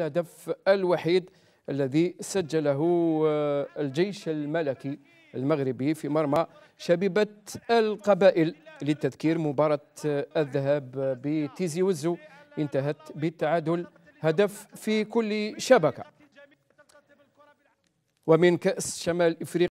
الهدف الوحيد الذي سجله آه، الجيش الملكي المغربي في مرمى شبيبة القبائل للتذكير مباراة آه، الذهاب آه، بتيزي وزو انتهت بالتعادل هدف في كل شبكة ومن كأس شمال إفريقيا